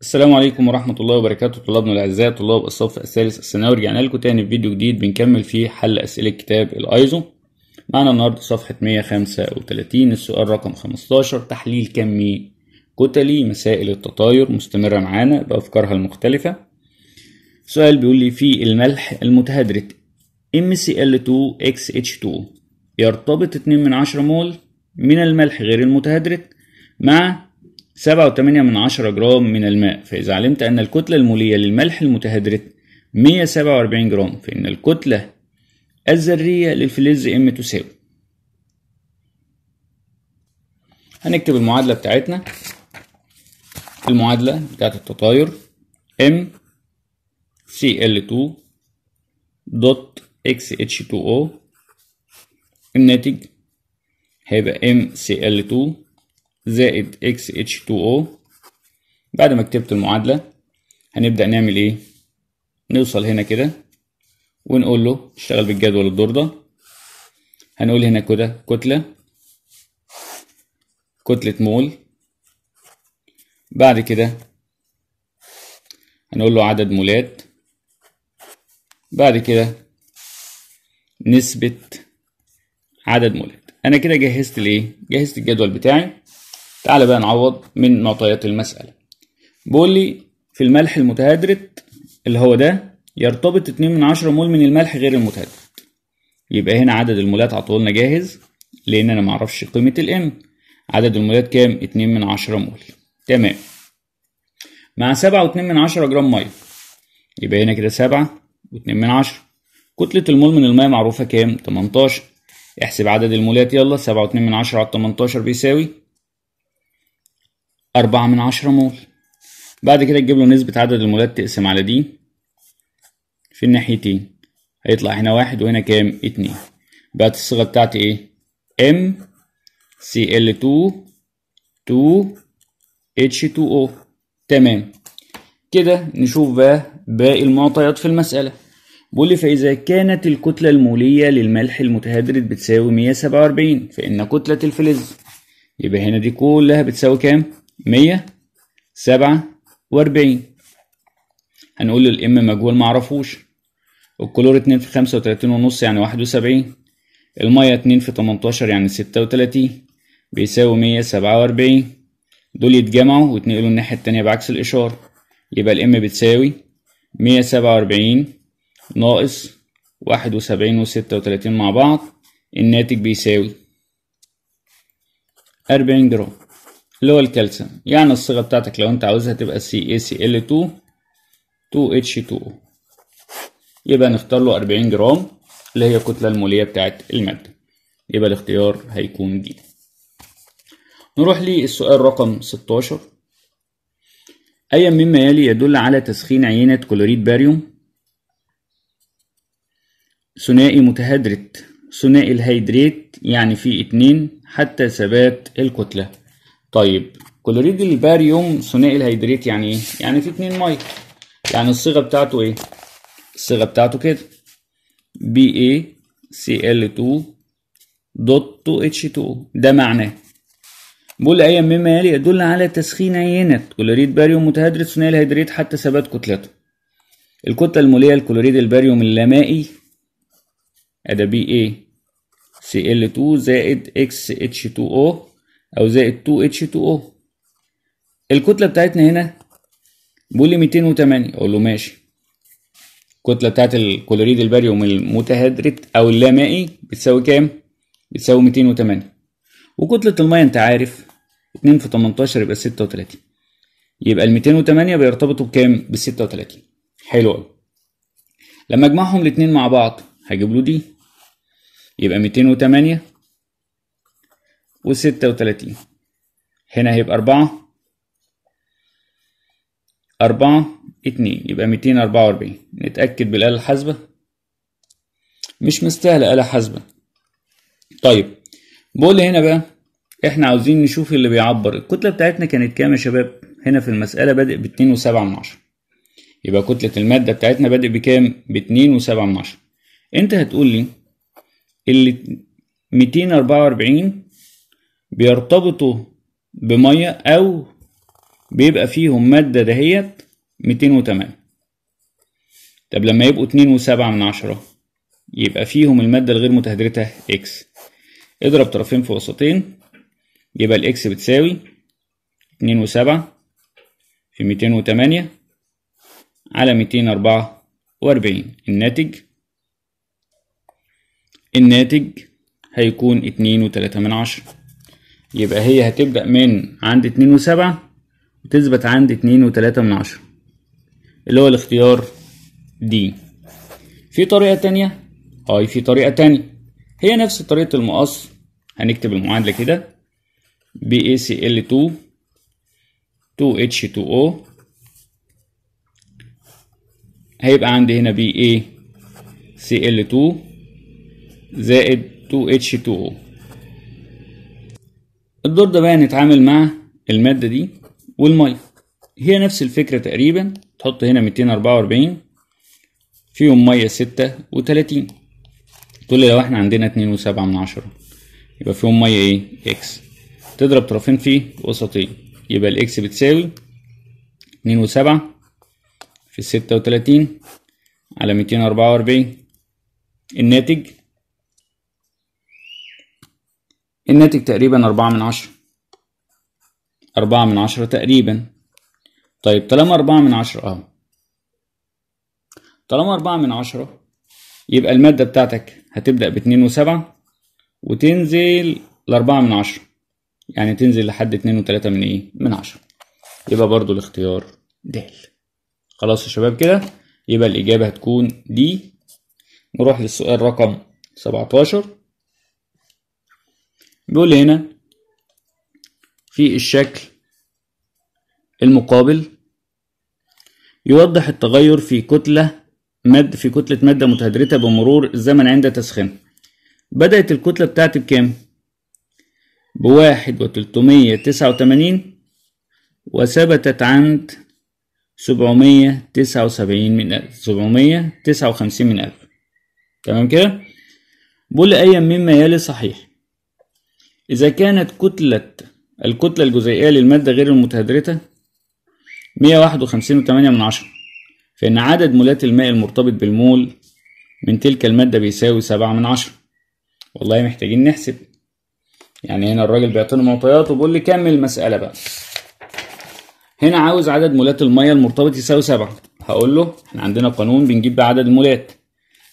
السلام عليكم ورحمة الله وبركاته طلابنا الأعزاء طلاب الصف الثالث الثانوي رجعنا لكم تاني في فيديو جديد بنكمل فيه حل أسئلة كتاب الأيزو معنا النهاردة صفحة 135 السؤال رقم 15 تحليل كمي كتلي مسائل التطاير مستمرة معانا بأفكارها المختلفة سؤال بيقول لي في الملح المتهدرت MCl2XH2 يرتبط 2 من 10 مول من الملح غير المتهدرت مع 7.8 من عشرة جرام من الماء فإذا علمت أن الكتلة المولية للملح المتهدرت 147 جرام فإن الكتلة الذرية للفلز إم تساوي هنكتب المعادلة بتاعتنا المعادلة بتاعت التطاير M Cl2 XH2O الناتج هيبقى MCl2 زائد اكس اتش 2 او بعد ما كتبت المعادلة هنبدأ نعمل ايه نوصل هنا كده ونقول له اشتغل بالجدول الدور ده هنقول هنا كده كتلة كتلة مول بعد كده هنقول له عدد مولات بعد كده نسبة عدد مولات انا كده جهزت الايه جهزت الجدول بتاعي تعال بقى نعوض من معطيات المسألة بيقول لي في الملح المتهدرت اللي هو ده يرتبط 2 من 10 مول من الملح غير المتهدرت يبقى هنا عدد المولات عطولنا جاهز لان انا معرفش قيمة الام عدد المولات كام 2 من 10 مول تمام مع 7 و2 من 10 جرام ميه يبقى هنا كده 7 و2 من 10 كتلة المول من الميه معروفة كام 18 احسب عدد المولات يلا 7 و2 من 10 على 18 بيساوي أربعة من عشرة مول بعد كده تجيب له نسبة عدد المولات تقسم على دي في الناحيتين هيطلع هنا واحد وهنا كام اتنين بقت الصيغة بتاعتي ايه ام سي ال 2 2 اتش 2 او تمام كده نشوف بقى باقي المعطيات في المسألة بيقول لي فإذا كانت الكتلة المولية للملح المتهدرد بتساوي 147 فإن كتلة الفلز يبقى هنا دي كلها بتساوي كام؟ مية سبعة وأربعين هنقول له الام مجهول معرفوش الكلور اتنين في خمسة وتلاتين ونص يعني واحد وسبعين المية اتنين في تمنتاشر يعني ستة وتلاتين بيساوي مية سبعة وأربعين دول يتجمعوا ويتنقلوا الناحية التانية بعكس الإشارة يبقى الام بتساوي مية سبعة وأربعين ناقص واحد وسبعين وستة وتلاتين مع بعض الناتج بيساوي أربعين جرام اللي هو الكالسيوم يعني الصيغه بتاعتك لو انت عاوزها تبقى CaCl2 2H2O يبقى نختار له 40 جرام اللي هي الكتله الموليه بتاعت الماده يبقى الاختيار هيكون دي نروح للسؤال رقم 16 ايا مما يلي يدل على تسخين عينة كلوريد باريوم ثنائي متهدرت ثنائي الهيدريت يعني فيه اتنين حتى ثبات الكتلة طيب كلوريد الباريوم ثنائي الهيدريت يعني ايه؟ يعني في اتنين ميه يعني الصيغه بتاعته ايه؟ الصيغه بتاعته كده BaCl2 دوت h 2 ده معناه بول أي مما يلي يدل على تسخين عينة كلوريد باريوم متهدرس ثنائي الهيدريت حتى ثبات كتلته الكتلة المولية لكلوريد الباريوم اللمائي أدا بي اي سي ال 2 زائد اكس اتش 2 او او زائد 2H2O الكتلة بتاعتنا هنا بيقول لي 208 اقول له ماشي الكتلة بتاعت الكلوريد الباريوم المتهدرت او اللامائي بتساوي كام؟ بتساوي 208 وكتلة المية انت عارف 2 في 18 يبقى 36 يبقى ال 208 بيرتبطوا بكام؟ ب 36 حلو قوي لما اجمعهم الاتنين مع بعض هجيب له دي يبقى 208 وستة وتلاتين هنا هيبقى أربعة أربعة اتنين يبقى ميتين أربعة وأربعين نتأكد بالآلة الحاسبة مش مستاهلة آلة حاسبة طيب بقول هنا بقى احنا عاوزين نشوف اللي بيعبر الكتلة بتاعتنا كانت كام يا شباب هنا في المسألة بادئ باتنين وسبعة من عشرة يبقى كتلة المادة بتاعتنا بادئ بكام باتنين وسبعة من عشرة انت هتقول لي اللي ميتين أربعة وأربعين بيرتبطوا بمية أو بيبقى فيهم مادة دهيت ميتين وتمانية طب لما يبقوا اتنين وسبعة من عشرة يبقى فيهم المادة الغير متهدرتة إكس اضرب طرفين في وسطين يبقى الإكس بتساوي اتنين وسبعة في ميتين وتمانية على ميتين أربعة وأربعين الناتج الناتج هيكون اتنين وتلاتة من عشرة يبقى هي هتبدأ من عند اتنين وسبعة وتثبت عند اتنين وتلاتة من عشرة اللي هو الاختيار دي في طريقة تانية اه في طريقة تانية هي نفس طريقة المقص هنكتب المعادلة كده BACL2 2H2O هيبقى عندي هنا BACL2 زائد 2H2O الدور ده بقى نتعامل مع المادة دي والمية هي نفس الفكرة تقريبا تحط هنا 244 فيهم مية ستة وتلاتين تقول لي لو احنا عندنا اتنين وسبعة من عشرة يبقى فيهم مية ايه اكس تضرب طرفين في وسطين يبقى الاكس بتساوي اتنين وسبعة في 36 وتلاتين على ميتين اربعة واربعين الناتج الناتج تقريبا أربعة من عشرة أربعة من عشرة تقريبا طيب طالما أربعة من عشرة أهو طالما أربعة من عشرة يبقى المادة بتاعتك هتبدأ باتنين وسبعة وتنزل لأربعة من عشرة يعني تنزل لحد اتنين وتلاتة من إيه؟ من عشرة يبقى برضو الاختيار د خلاص يا شباب كده يبقى الإجابة هتكون دي نروح للسؤال رقم سبعتاشر بيقول هنا في الشكل المقابل يوضح التغير في كتلة مد في كتلة مادة متهدرتة بمرور الزمن عند تسخينها بدأت الكتلة بتاعتي بكام؟ بواحد وتلتمية تسعة وتمانين وثبتت عند سبعمية تسعة وسبعين من ألف سبعمية تسعة وخمسين من ألف تمام كده؟ بقول أيا مما يلي صحيح إذا كانت كتلة الكتلة الجزيئية للمادة غير المتهدرتة 151.8 من عشرة فإن عدد مولات الماء المرتبط بالمول من تلك المادة بيساوي 7 من عشرة والله محتاجين نحسب يعني هنا الراجل بيعطينا معطيات وبيقول لي كمل المسألة بقى هنا عاوز عدد مولات المية المرتبط يساوي سبعة هقول له احنا عندنا قانون بنجيب بعدد المولات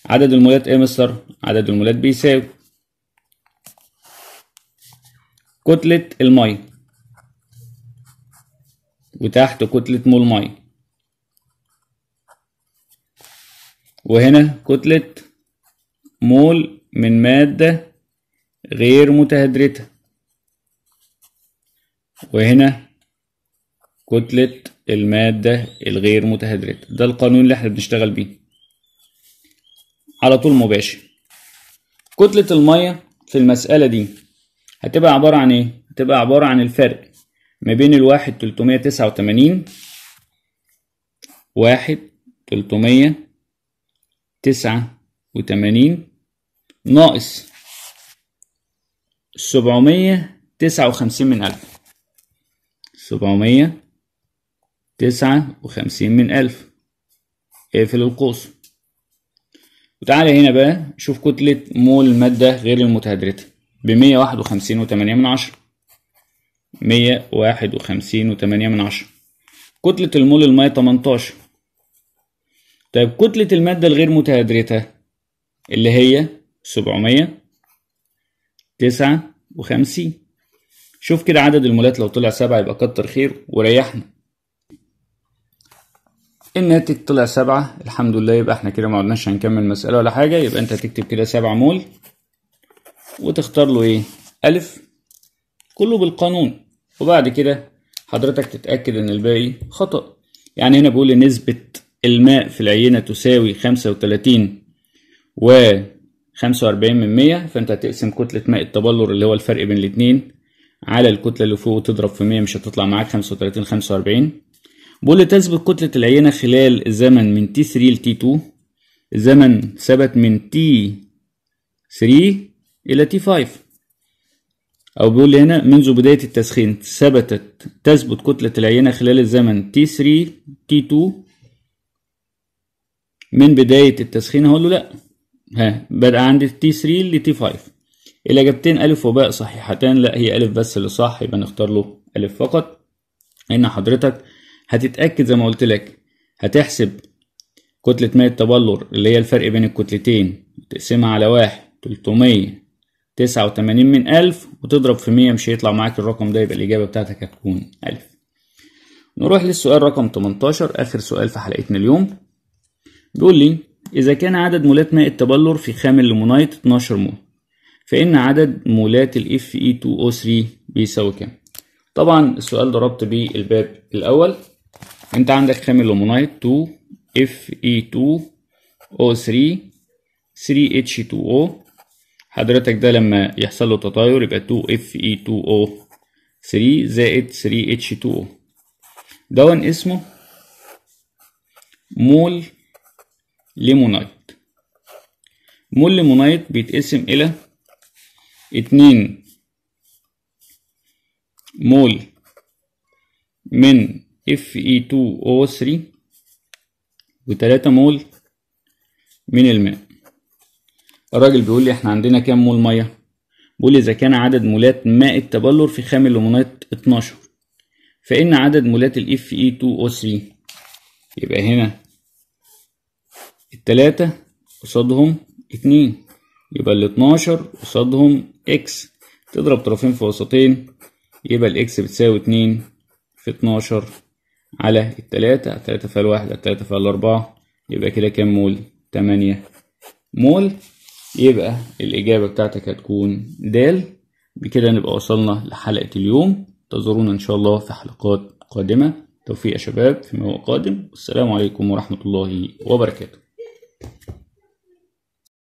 عدد المولات ايه مستر عدد المولات بيساوي كتلة المية وتحت كتلة مول مية وهنا كتلة مول من مادة غير متهدرتة وهنا كتلة المادة الغير متهدرتة ده القانون اللي احنا بنشتغل بيه على طول مباشر كتلة المية في المسألة دي هتبقى عبارة عن ايه؟ هتبقى عبارة عن الفرق ما بين الواحد تلتمية تسعة وتمانين واحد تلتمية تسعة وتمانين ناقص سبعمية تسعة وخمسين من ألف سبعمية تسعة وخمسين من ألف اقفل القوس وتعالى هنا بقى شوف كتلة مول المادة غير المتهدرة بمية واحد وخمسين وتمانية من عشرة مية واحد وخمسين وتمانية من عشرة كتلة المول المية تمنتاشر طيب كتلة المادة الغير متهدرتة اللي هي سبعمية تسعة وخمسين شوف كده عدد المولات لو طلع سبعة يبقى كتر خير وريحنا الناتج طلع سبعة الحمد لله يبقى احنا كده ما عدناش هنكمل مسألة ولا حاجة يبقى انت هتكتب كده سبعة مول وتختار له ايه الف كله بالقانون وبعد كده حضرتك تتاكد ان الباقي خطا يعني هنا بقول نسبه الماء في العينه تساوي 35 و 45 من 100 فانت هتقسم كتله ماء التبلور اللي هو الفرق بين الاثنين على الكتله اللي فوق وتضرب في 100 مش هتطلع معاك 35 45 بقول تثبت كتله العينه خلال الزمن من تي 3 لتي 2 الزمن ثبت من تي 3 إلى T5 أو بيقول لي هنا منذ بداية التسخين ثبتت تثبت كتلة العينة خلال الزمن T3 T2 من بداية التسخين هقول له لأ ها بدأ عندي T3 ل T5 الإجابتين أ وباء صحيحتان لأ هي أ بس اللي صح يبقى نختار له أ فقط هنا حضرتك هتتأكد زي ما قلت لك هتحسب كتلة ماء التبلور اللي هي الفرق بين الكتلتين تقسمها على واحد تلتمية 89 من 1000 وتضرب في 100 مش هيطلع معاك الرقم ده يبقى الإجابة بتاعتك هتكون 1000 نروح للسؤال رقم 18 آخر سؤال في حلقتنا اليوم بيقول لي إذا كان عدد مولات ماء التبلور في خام الليمونايت 12 مول فإن عدد مولات الـ Fe2O3 بيساوي كام؟ طبعا السؤال ضربت بيه الباب الأول أنت عندك خام الليمونايت 2 Fe2O3 3H2O حضرتك ده لما يحصل له تطاير يبقى 2Fe2O3 زائد 3H2O دون اسمه مول ليمونايت مول ليمونايت بيتقسم إلى اتنين مول من Fe2O3 وتلاتة مول من الماء الراجل بيقول لي احنا عندنا كام مول ميه بيقول لي اذا كان عدد مولات ماء التبلور في خام الليمونات 12 فان عدد مولات الاف e اي 2 او 3 يبقى هنا التلاتة قصادهم اتنين يبقى ال 12 قصادهم اكس تضرب طرفين في وسطين يبقى الاكس بتساوي اتنين في اتناشر على التلاتة التلاتة فيها الواحد التلاتة فيها الأربعة يبقى كده كام مول؟ تمانية مول يبقى الإجابة بتاعتك هتكون د بكده نبقى وصلنا لحلقة اليوم انتظرونا إن شاء الله في حلقات قادمة توفيق يا شباب فيما هو قادم والسلام عليكم ورحمة الله وبركاته